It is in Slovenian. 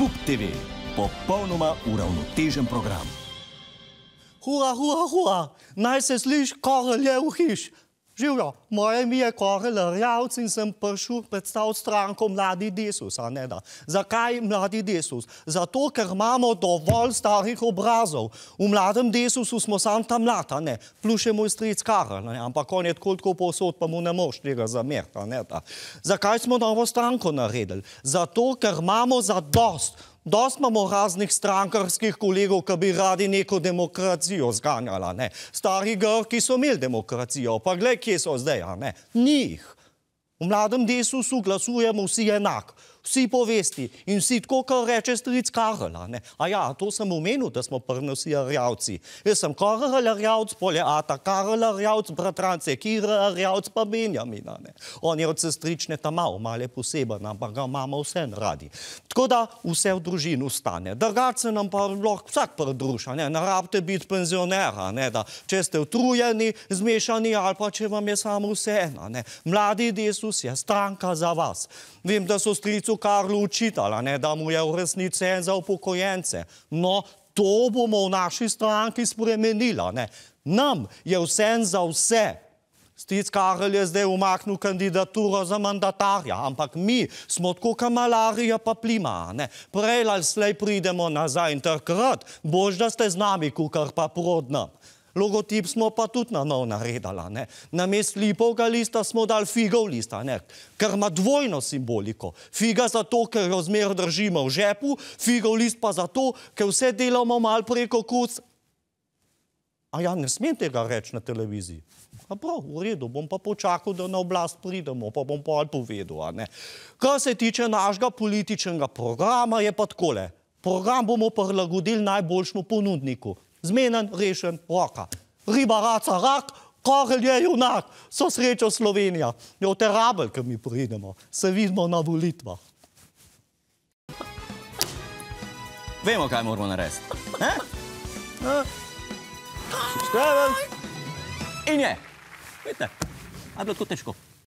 Pup TV, popolnoma uravnotežen program. Hula, hula, hula, naj se sliši, kogel je v hiši. Živijo, moje ime je Korelar Javc in sem prišel predstaviti stranko Mladi Desus. Zakaj Mladi Desus? Zato, ker imamo dovolj starih obrazov. V Mladem Desusu smo sam ta mlad, plus še moj stric Karel, ampak on je tako tako posod, pa mu ne moš tega zameriti. Zakaj smo novo stranko naredili? Zato, ker imamo za dost Dost imamo raznih strankarskih kolegov, ki bi radi neko demokracijo zganjala. Ne? Stari grki so imeli demokracijo, pa gledaj, kje so zdaj. Njih. V mladem desu glasujemo vsi enako vsi povesti in vsi tako, kot reče stric Karl. A ja, to sem omenil, da smo prnosi arjavci. Jaz sem Karl arjavc, polje Ata, Karl arjavc, bratrance, Kira arjavc, pa Benjamin. On je od sestrične tamal, malo je poseben, ampak ga imamo vse radi. Tako da vse v družinu stane. Drgat se nam pa lahko vsak predruša, ne rabite biti penzionera, da če ste utrujeni, zmešani ali pa če vam je samo vse ena. Mladi desus je stranka za vas. Vem, da so stricu bistvu Karlu učitala, ne, da mu je v resnici en za upokojence. No, to bomo v naši stranki spremenila. Ne. Nam je vse en za vse. Stic Karel je zdaj umaknil kandidaturo za mandatarja, ampak mi smo tako kot malarija pa plima. Ne. Prej ali slej pridemo nazaj in takrat, bož da ste z nami, kukar pa prodnem. Logotip smo pa tudi na novo naredili. Na mest lipovega lista smo dali figov lista, ne? ker ima dvojno simboliko. Figa zato, ker jo zmeraj držimo v žepu, figov list pa zato, ker vse delamo mal preko kuc. A ja, ne smem tega reči na televiziji. A prav, v redu, bom pa počakal, da na oblast pridemo, pa bom pa ali povedal. Kar se tiče našega političnega programa, je pa takole. Program bomo prilagodili najboljšemu ponudniku zmenen rešen roka. Riba raca rak, korel je junak, so srečo Slovenija. Jo te rabel, ko mi pridemo, se vidimo na volitvah. Vemo, kaj moramo narediti. Subscribe! In je! Vidite, je bilo tako težko.